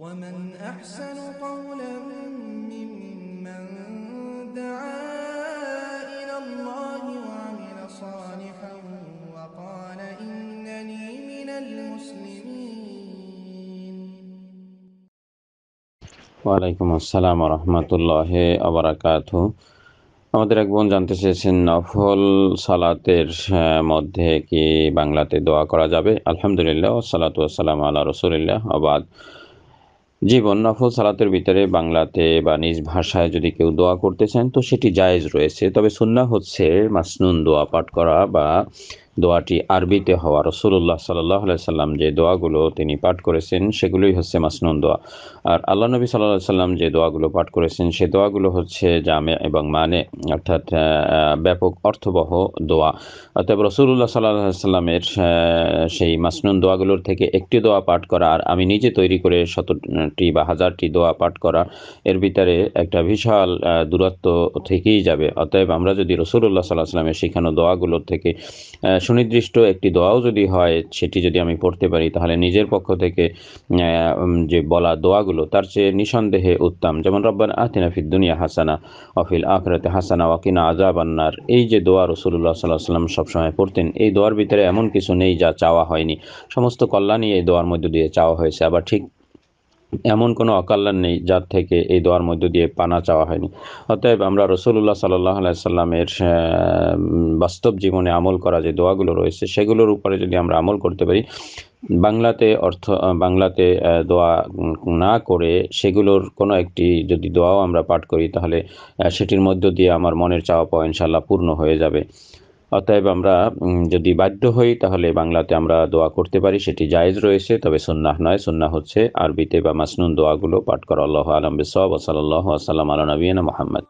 ومن أحسن قولا ممن دعا إلى الله وعمل صالحا وقال إنني من المسلمين وعليكم السلام ورحمة الله وبركاته আমাদের এক বোন জানতে চেয়েছেন নফল সালাতের মধ্যে কি বাংলাতে দোয়া করা যাবে আলহামদুলিল্লাহ সালাত সালাম আল্লাহ রসুলিল্লাহ আবাদ জীবন নফল সালাতের ভিতরে বাংলাতে বা নিজ ভাষায় যদি কেউ দোয়া করতে চান তো সেটি জায়েজ রয়েছে তবে সুন্না হচ্ছে মাসনুন দোয়া পাঠ করা বা দোয়াটি আরবিতে হওয়া রসুল্লাহ সাল্লাহ সাল্লাম যে দোয়াগুলো তিনি পাঠ করেছেন সেগুলোই হচ্ছে মাসনুন দোয়া আর আল্লাহ নবী সাল্লাহ সাল্লাম যে দোয়াগুলো পাঠ করেছেন সে দোয়াগুলো হচ্ছে জামে এবং মানে অর্থাৎ ব্যাপক অর্থবহ দোয়া অর্থাৎ রসুল্লাহ সাল্লাহ সাল্লামের সেই মাসনুন দোয়াগুলোর থেকে একটি দোয়া পাঠ করা আর আমি নিজে তৈরি করে শতটি বা হাজারটি দোয়া পাঠ করা এর ভিতরে একটা বিশাল দূরত্ব থেকেই যাবে অতএব আমরা যদি রসুল্লাহ সাল্লাহ সাল্লামের শেখানো দোয়াগুলোর থেকে সুনির্দিষ্ট একটি দোয়াও যদি হয় সেটি যদি আমি পড়তে পারি তাহলে নিজের পক্ষ থেকে যে বলা দোয়াগুলো তার চেয়ে নিঃসন্দেহে উত্তম যেমন রব্বান আহতিনা ফিদ্দুনিয়া হাসানা অফিল আখরাতে হাসানা ওয়াকিনা আজাব আন্নার এই যে দোয়া রসুল্লাহ সাল্লাহ সাল্লাম সবসময় পড়তেন এই দোয়ার ভিতরে এমন কিছু নেই যা চাওয়া হয়নি সমস্ত কল্যাণই এই দোয়ার মধ্য দিয়ে চাওয়া হয়েছে আবার ঠিক এমন কোনো অকল্যাণ নেই যার থেকে এই দোয়ার মধ্য দিয়ে পানা চাওয়া হয়নি অতএব আমরা রসুল্লাহ সাল্লাহ সাল্লামের বাস্তব জীবনে আমল করা যে দোয়াগুলো রয়েছে সেগুলোর উপরে যদি আমরা আমল করতে পারি বাংলাতে অর্থ বাংলাতে দোয়া না করে সেগুলোর কোনো একটি যদি দোয়াও আমরা পাঠ করি তাহলে সেটির মধ্য দিয়ে আমার মনের চাওয়া পাওয়া ইনশাল্লাহ পূর্ণ হয়ে যাবে অতএব আমরা যদি বাধ্য হই তাহলে বাংলাতে আমরা দোয়া করতে পারি সেটি জায়েজ রয়েছে তবে সুন্নাহ নয় সন্না হচ্ছে আরবিতে বা মাসনুন দোয়াগুলো পাঠ করা আল্লাহ আলম বিসব ওসাল্লাহ আসাল্লাম আল নবীন মোহাম্মদ